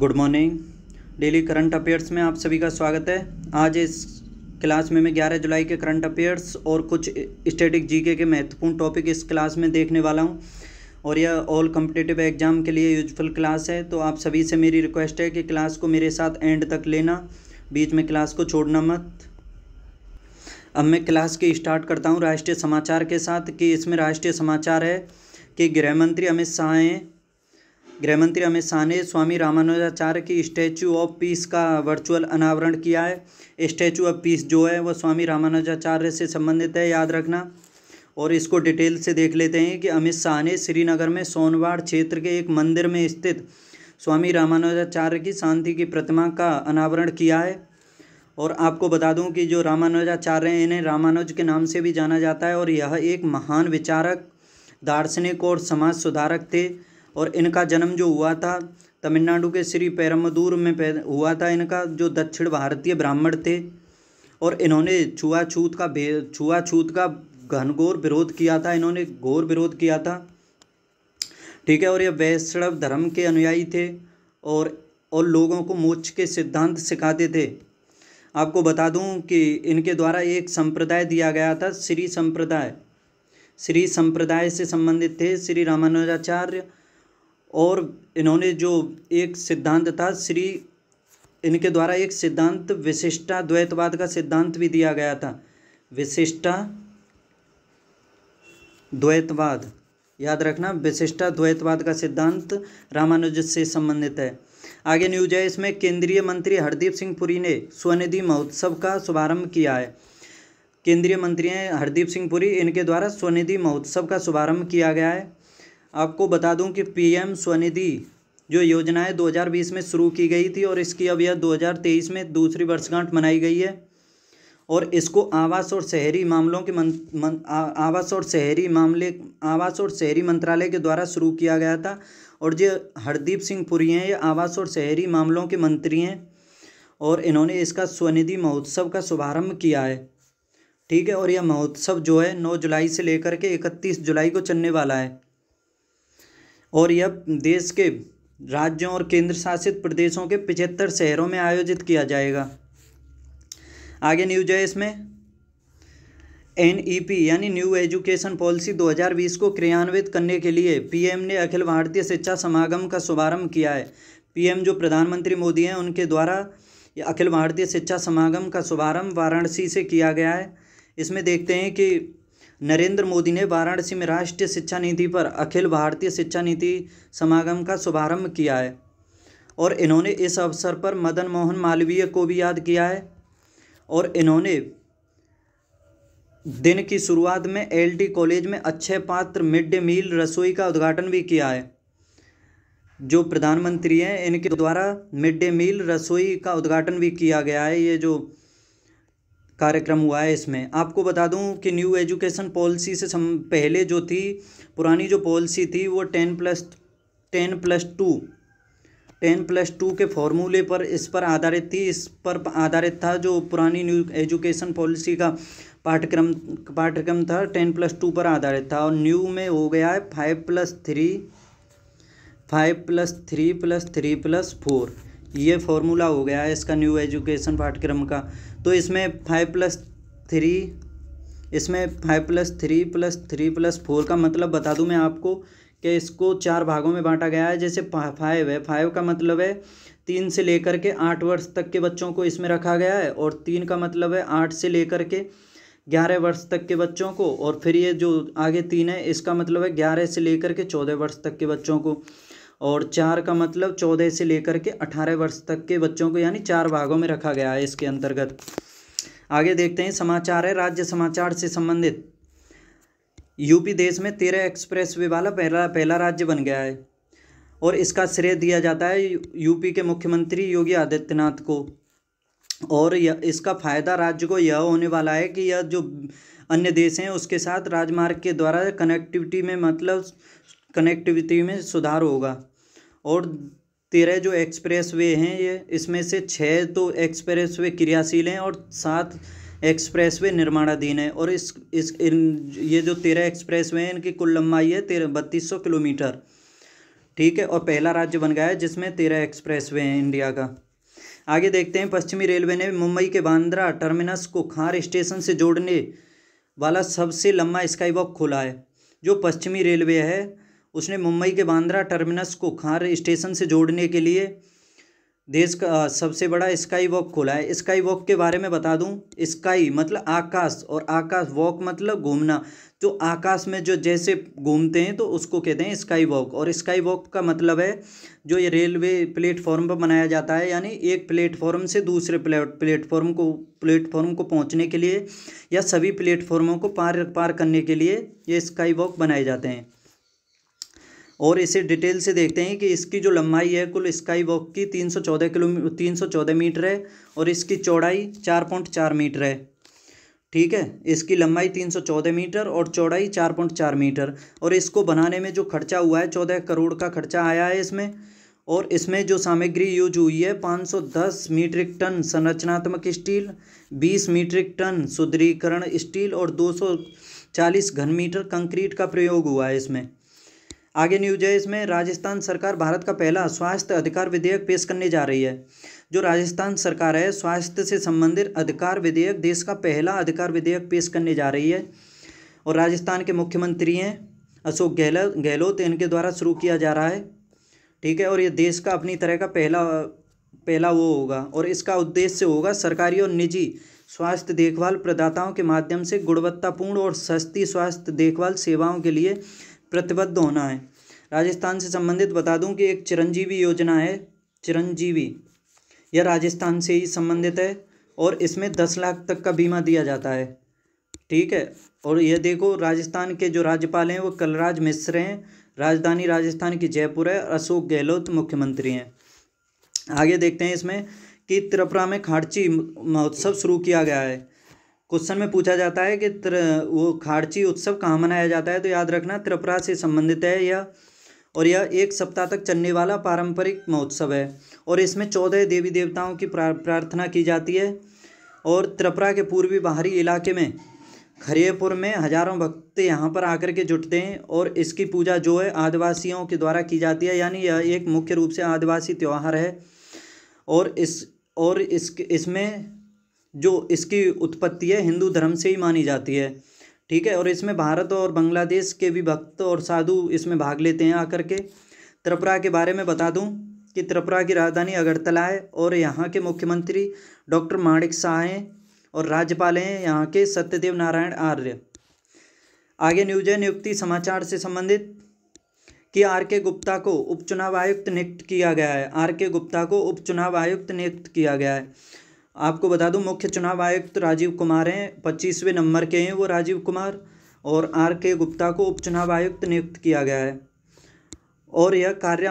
good morning daily current affairs में आप सभी का स्वागत है आज इस क्लास में मैं 11 जुलाई के करंट अफेयर्स और कुछ स्टेटिक जीके के महत्वपूर्ण टॉपिक इस क्लास में देखने वाला हूं और यह ऑल कम्पिटेटिव एग्जाम के लिए यूजफुल क्लास है तो आप सभी से मेरी रिक्वेस्ट है कि क्लास को मेरे साथ एंड तक लेना बीच में क्लास को छोड़ना मत अब मैं क्लास की स्टार्ट करता हूँ राष्ट्रीय समाचार के साथ कि इसमें राष्ट्रीय समाचार है कि गृह मंत्री अमित शाह हैं गृहमंत्री अमित शाह ने स्वामी रामानुजाचार्य की स्टैचू ऑफ पीस का वर्चुअल अनावरण किया है स्टैचू ऑफ पीस जो है वह स्वामी रामानुजाचार्य से संबंधित है याद रखना और इसको डिटेल से देख लेते हैं कि अमित शाह ने श्रीनगर में सोनवाड़ क्षेत्र के एक मंदिर में स्थित स्वामी रामानुजाचार्य की शांति की प्रतिमा का अनावरण किया है और आपको बता दूं कि जो रामानुजाचार्य हैं इन्हें रामानुज के नाम से भी जाना जाता है और यह एक महान विचारक दार्शनिक और समाज सुधारक थे और इनका जन्म जो हुआ था तमिलनाडु के श्री पैरमदूर में हुआ था इनका जो दक्षिण भारतीय ब्राह्मण थे और इन्होंने छुआछूत का छुआछूत का घनघोर विरोध किया था इन्होंने घोर विरोध किया था ठीक है और ये वैष्णव धर्म के अनुयायी थे और और लोगों को मोक्ष के सिद्धांत सिखाते थे आपको बता दूं कि इनके द्वारा एक संप्रदाय दिया गया था श्री संप्रदाय श्री संप्रदाय से संबंधित थे श्री रामानुजाचार्य और इन्होंने जो एक सिद्धांत था श्री इनके द्वारा एक सिद्धांत विशिष्टा द्वैतवाद का सिद्धांत भी दिया गया था विशिष्टा द्वैतवाद याद रखना विशिष्टा द्वैतवाद का सिद्धांत रामानुज से संबंधित है आगे न्यूज है इसमें केंद्रीय मंत्री हरदीप सिंह पुरी ने स्वनिधि महोत्सव का शुभारंभ किया है केंद्रीय मंत्री हैं हरदीप सिंह पुरी इनके द्वारा स्वनिधि महोत्सव का शुभारंभ किया गया है आपको बता दूं कि पीएम स्वनिधि जो योजना है 2020 में शुरू की गई थी और इसकी अब यह 2023 में दूसरी वर्षगांठ मनाई गई है और इसको आवास और शहरी मामलों के मन, मन आ, आवास और शहरी मामले आवास और शहरी मंत्रालय के द्वारा शुरू किया गया था और जो हरदीप सिंह पुरी हैं ये आवास और शहरी मामलों के मंत्री हैं और इन्होंने इसका स्वनिधि महोत्सव का शुभारम्भ किया है ठीक है और यह महोत्सव जो है नौ जुलाई से लेकर के इकतीस जुलाई को चलने वाला है और यह देश के राज्यों और केंद्र शासित प्रदेशों के पिछहत्तर शहरों में आयोजित किया जाएगा आगे न्यूज है इसमें एन ई पी यानी न्यू एजुकेशन पॉलिसी 2020 को क्रियान्वित करने के लिए पीएम ने अखिल भारतीय शिक्षा समागम का शुभारंभ किया है पीएम जो प्रधानमंत्री मोदी हैं उनके द्वारा अखिल भारतीय शिक्षा समागम का शुभारंभ वाराणसी से किया गया है इसमें देखते हैं कि नरेंद्र मोदी ने वाराणसी में राष्ट्रीय शिक्षा नीति पर अखिल भारतीय शिक्षा नीति समागम का शुभारंभ किया है और इन्होंने इस अवसर पर मदन मोहन मालवीय को भी याद किया है और इन्होंने दिन की शुरुआत में एलटी कॉलेज में अच्छे पात्र मिड डे मील रसोई का उद्घाटन भी किया है जो प्रधानमंत्री हैं इनके द्वारा मिड डे मील रसोई का उद्घाटन भी किया गया है ये जो कार्यक्रम हुआ है इसमें आपको बता दूं कि न्यू एजुकेशन पॉलिसी से सम पहले जो थी पुरानी जो पॉलिसी थी वो ten plus ten plus two ten plus two के फॉर्मूले पर इस पर आधारित थी इस पर आधारित था जो पुरानी न्यू एजुकेशन पॉलिसी का पाठ्यक्रम पाठ्यक्रम था टेन प्लस टू पर आधारित था और न्यू में हो गया है five plus three five plus three plus three plus four ये फॉर्मूला हो गया है इसका न्यू एजुकेशन पाठ्यक्रम का तो इसमें फाइव प्लस थ्री इसमें five plus three plus three plus four का मतलब बता दूं मैं आपको कि इसको चार भागों में बांटा गया है जैसे फाइव है फाइव का मतलब है तीन से लेकर के आठ वर्ष तक के बच्चों को इसमें रखा गया है और तीन का मतलब है आठ से लेकर के ग्यारह वर्ष तक के बच्चों को और फिर ये जो आगे तीन है इसका मतलब है ग्यारह से लेकर के चौदह वर्ष तक के बच्चों को और चार का मतलब चौदह से लेकर के अठारह वर्ष तक के बच्चों को यानी चार भागों में रखा गया है इसके अंतर्गत आगे देखते हैं समाचार है राज्य समाचार से संबंधित यूपी देश में तेरह एक्सप्रेस वे वाला पहला पहला राज्य बन गया है और इसका श्रेय दिया जाता है यूपी के मुख्यमंत्री योगी आदित्यनाथ को और यह इसका फ़ायदा राज्य को यह होने वाला है कि यह जो अन्य देश हैं उसके साथ राजमार्ग के द्वारा कनेक्टिविटी में मतलब कनेक्टिविटी में सुधार होगा और तेरह जो एक्सप्रेस वे हैं ये इसमें से छः तो एक्सप्रेस वे क्रियाशील हैं और सात एक्सप्रेस वे निर्माणाधीन है और इस इस इन ये जो तेरह एक्सप्रेस वे हैं इनकी कुल लंबाई है तेरह बत्तीस सौ किलोमीटर ठीक है और पहला राज्य बन गया है जिसमें तेरह एक्सप्रेस वे हैं इंडिया का आगे देखते हैं पश्चिमी रेलवे ने मुंबई के बांद्रा टर्मिनस को खार स्टेशन से जोड़ने वाला सबसे लंबा स्काई वॉक खोला है जो पश्चिमी रेलवे है उसने मुंबई के बांद्रा टर्मिनस को खार स्टेशन से जोड़ने के लिए देश का सबसे बड़ा स्काई वॉक खोला है स्काई वॉक के बारे में बता दूं स्काई मतलब आकाश और आकाश वॉक मतलब घूमना जो तो आकाश में जो जैसे घूमते हैं तो उसको कहते हैं स्काई वॉक और स्काई वॉक का मतलब है जो ये रेलवे प्लेटफॉर्म पर बनाया जाता है यानी एक प्लेटफॉर्म से दूसरे प्लेटफॉर्म को प्लेटफॉर्म को पहुँचने के लिए या सभी प्लेटफॉर्मों को पार पार करने के लिए ये स्काई वॉक बनाए जाते हैं और इसे डिटेल से देखते हैं कि इसकी जो लंबाई है कुल स्काई वॉक की तीन सौ चौदह किलो तीन सौ चौदह मीटर है और इसकी चौड़ाई चार पॉइंट चार मीटर है ठीक है इसकी लंबाई तीन सौ चौदह मीटर और चौड़ाई चार पॉइंट चार मीटर और इसको बनाने में जो खर्चा हुआ है चौदह करोड़ का खर्चा आया है इसमें और इसमें जो सामग्री यूज हुई है 510 मीट्रिक टन संरचनात्मक स्टील 20 मीट्रिक टन सुदृढ़ीकरण स्टील और 240 घन मीटर कंक्रीट का प्रयोग हुआ है इसमें आगे न्यूज है इसमें राजस्थान सरकार भारत का पहला स्वास्थ्य अधिकार विधेयक पेश करने जा रही है जो राजस्थान सरकार है स्वास्थ्य से संबंधित अधिकार विधेयक देश का पहला अधिकार विधेयक पेश करने जा रही है और राजस्थान के मुख्यमंत्री हैं अशोक गहलोत गहलोत इनके द्वारा शुरू किया जा रहा है ठीक है और ये देश का अपनी तरह का पहला पहला वो होगा और इसका उद्देश्य होगा सरकारी और निजी स्वास्थ्य देखभाल प्रदाताओं के माध्यम से गुणवत्तापूर्ण और सस्ती स्वास्थ्य देखभाल सेवाओं के लिए प्रतिबद्ध होना है राजस्थान से संबंधित बता दूं कि एक चिरंजीवी योजना है चिरंजीवी यह राजस्थान से ही संबंधित है और इसमें दस लाख तक का बीमा दिया जाता है ठीक है और यह देखो राजस्थान के जो राज्यपाल हैं वो कलराज मिश्र हैं राजधानी राजस्थान की जयपुर है अशोक गहलोत मुख्यमंत्री हैं आगे देखते हैं इसमें कि त्रिपुरा में खाड़ची महोत्सव शुरू किया गया है क्वेश्चन में पूछा जाता है कि त्र वो खारची उत्सव कहाँ मनाया जाता है तो याद रखना त्रिपुरा से संबंधित है यह और यह एक सप्ताह तक चलने वाला पारंपरिक महोत्सव है और इसमें चौदह देवी देवताओं की प्रार्थना की जाती है और त्रिपुरा के पूर्वी बाहरी इलाके में खरियपुर में हजारों भक्त यहाँ पर आकर के जुटते हैं और इसकी पूजा जो है आदिवासियों के द्वारा की जाती है यानी यह एक मुख्य रूप से आदिवासी त्यौहार है और इस और इस इसमें जो इसकी उत्पत्ति है हिंदू धर्म से ही मानी जाती है ठीक है और इसमें भारत और बांग्लादेश के भी भक्त और साधु इसमें भाग लेते हैं आकर के त्रिपुरा के बारे में बता दूं कि त्रिपुरा की राजधानी अगरतला है और यहाँ के मुख्यमंत्री डॉक्टर माणिक शाह हैं और राज्यपाल हैं यहाँ के सत्यदेव नारायण आर्य आगे न्यूज है नियुक्ति समाचार से संबंधित कि आर के गुप्ता को उपचुनाव आयुक्त नियुक्त किया गया है आर के गुप्ता को उपचुनाव आयुक्त नियुक्त किया गया है आपको बता दूं मुख्य चुनाव आयुक्त तो राजीव कुमार हैं पच्चीसवें नंबर के हैं वो राजीव कुमार और आर के गुप्ता को उपचुनाव आयुक्त नियुक्त किया गया है और यह कार्य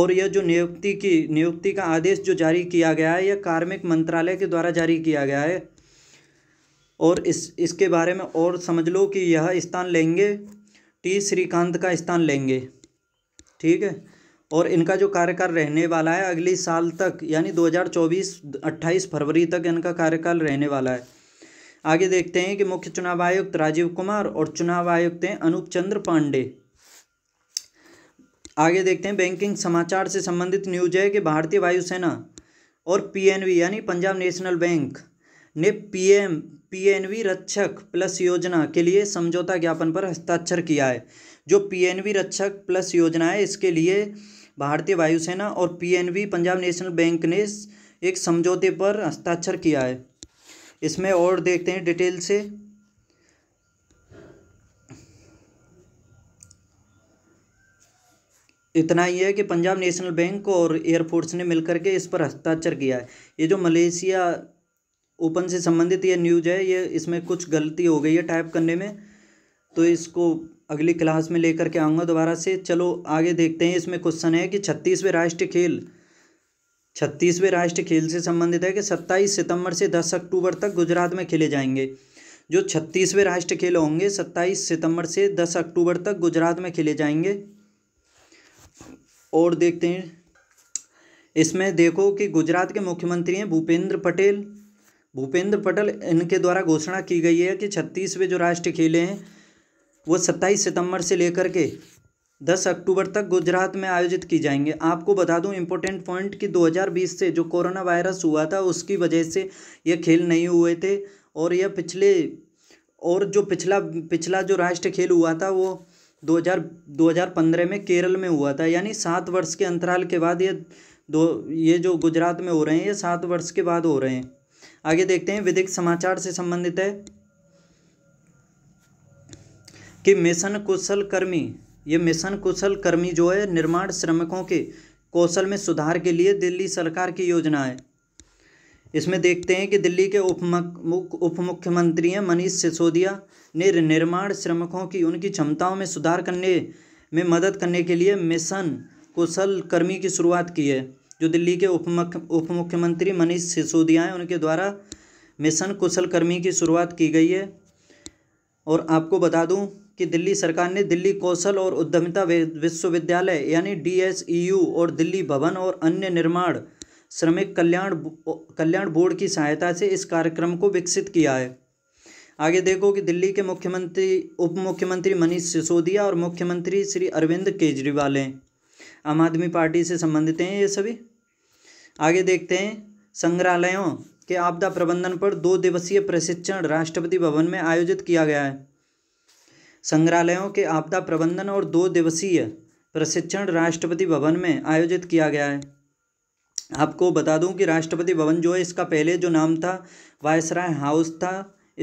और यह जो नियुक्ति की नियुक्ति का आदेश जो जारी किया गया है यह कार्मिक मंत्रालय के द्वारा जारी किया गया है और इस इसके बारे में और समझ लो कि यह स्थान लेंगे टी श्रीकांत का स्थान लेंगे ठीक है और इनका जो कार्यकाल रहने वाला है अगले साल तक यानी 2024 28 फरवरी तक इनका कार्यकाल रहने वाला है आगे देखते हैं कि मुख्य चुनाव आयुक्त राजीव कुमार और चुनाव आयुक्त हैं अनूप चंद्र पांडे आगे देखते हैं बैंकिंग समाचार से संबंधित न्यूज है कि भारतीय वायुसेना और पीएनवी यानी पंजाब नेशनल बैंक ने पीएम पीएनवी रक्षक प्लस योजना के लिए समझौता ज्ञापन पर हस्ताक्षर किया है जो पीएनवी रक्षक प्लस योजना है इसके लिए भारतीय वायुसेना और पीएनबी पंजाब नेशनल बैंक ने एक समझौते पर हस्ताक्षर किया है इसमें और देखते हैं डिटेल से इतना ही है कि पंजाब नेशनल बैंक और एयरफोर्स ने मिलकर के इस पर हस्ताक्षर किया है ये जो मलेशिया ओपन से संबंधित ये न्यूज है ये इसमें कुछ गलती हो गई है टाइप करने में तो इसको अगली क्लास में लेकर के आऊँगा दोबारा से चलो आगे देखते हैं इसमें क्वेश्चन है कि छत्तीसवें राष्ट्रीय खेल छत्तीसवें राष्ट्रीय खेल से संबंधित है कि सत्ताईस सितंबर से दस अक्टूबर तक गुजरात में खेले जाएंगे जो छत्तीसवें राष्ट्रीय खेल होंगे सत्ताईस सितंबर से दस अक्टूबर तक गुजरात में खेले जाएंगे और देखते हैं इसमें देखो कि गुजरात के मुख्यमंत्री हैं भूपेंद्र पटेल भूपेंद्र पटेल इनके द्वारा घोषणा की गई है कि छत्तीसवें जो राष्ट्रीय खेले हैं वो सत्ताईस सितंबर से लेकर के दस अक्टूबर तक गुजरात में आयोजित की जाएंगे आपको बता दूं इम्पोर्टेंट पॉइंट कि 2020 से जो कोरोना वायरस हुआ था उसकी वजह से ये खेल नहीं हुए थे और यह पिछले और जो पिछला पिछला जो राष्ट्रीय खेल हुआ था वो 2000 2015 में केरल में हुआ था यानी सात वर्ष के अंतराल के बाद ये दो ये जो गुजरात में हो रहे हैं ये सात वर्ष के बाद हो रहे हैं आगे देखते हैं विधिक समाचार से संबंधित है कि मिशन कुशल कर्मी ये मिशन कुशल कर्मी जो है निर्माण श्रमिकों के कौशल में सुधार के लिए दिल्ली सरकार की योजना है इसमें देखते हैं कि दिल्ली के उपमुख उप मुख्यमंत्री हैं मनीष सिसोदिया ने निर्माण श्रमिकों की उनकी क्षमताओं में सुधार करने में मदद करने के लिए मिशन कुशल कर्मी की शुरुआत की है जो दिल्ली के उप उप मुख्यमंत्री मनीष सिसोदिया हैं उनके द्वारा मिशन कुशल कर्मी की शुरुआत की गई है और आपको बता दूँ कि दिल्ली सरकार ने दिल्ली कौशल और उद्यमिता विश्वविद्यालय यानी डी और दिल्ली भवन और अन्य निर्माण श्रमिक कल्याण कल्याण बोर्ड की सहायता से इस कार्यक्रम को विकसित किया है आगे देखो कि दिल्ली के मुख्यमंत्री उप मुख्यमंत्री मनीष सिसोदिया और मुख्यमंत्री श्री अरविंद केजरीवाल हैं आम आदमी पार्टी से संबंधित हैं ये सभी आगे देखते हैं संग्रहालयों के आपदा प्रबंधन पर दो दिवसीय प्रशिक्षण राष्ट्रपति भवन में आयोजित किया गया है संग्रहालयों के आपदा प्रबंधन और दो दिवसीय प्रशिक्षण राष्ट्रपति भवन में आयोजित किया गया है आपको बता दूं कि राष्ट्रपति भवन जो है इसका पहले जो नाम था वायसराय हाउस था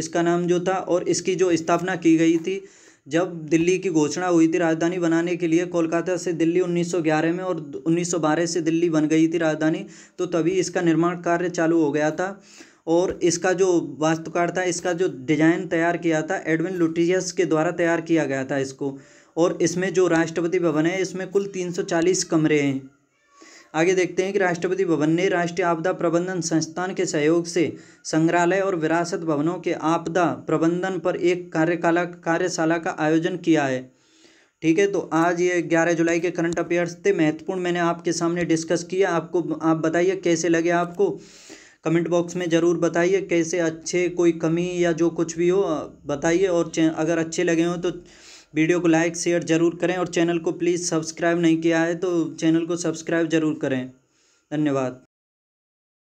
इसका नाम जो था और इसकी जो स्थापना की गई थी जब दिल्ली की घोषणा हुई थी राजधानी बनाने के लिए कोलकाता से दिल्ली 1911 में और 1912 से दिल्ली बन गई थी राजधानी तो तभी इसका निर्माण कार्य चालू हो गया था और इसका जो वास्तुकार था इसका जो डिज़ाइन तैयार किया था एडविन लुटियस के द्वारा तैयार किया गया था इसको और इसमें जो राष्ट्रपति भवन है इसमें कुल तीन सौ चालीस कमरे हैं आगे देखते हैं कि राष्ट्रपति भवन ने राष्ट्रीय आपदा प्रबंधन संस्थान के सहयोग से संग्रहालय और विरासत भवनों के आपदा प्रबंधन पर एक कार्यकाला कार्यशाला का आयोजन किया है ठीक है तो आज ये 11 जुलाई के करंट अफेयर्स थे महत्वपूर्ण मैंने आपके सामने डिस्कस किया आपको आप बताइए कैसे लगे आपको कमेंट बॉक्स में ज़रूर बताइए कैसे अच्छे कोई कमी या जो कुछ भी हो बताइए और अगर अच्छे लगे हों तो वीडियो को लाइक शेयर ज़रूर करें और चैनल को प्लीज़ सब्सक्राइब नहीं किया है तो चैनल को सब्सक्राइब ज़रूर करें धन्यवाद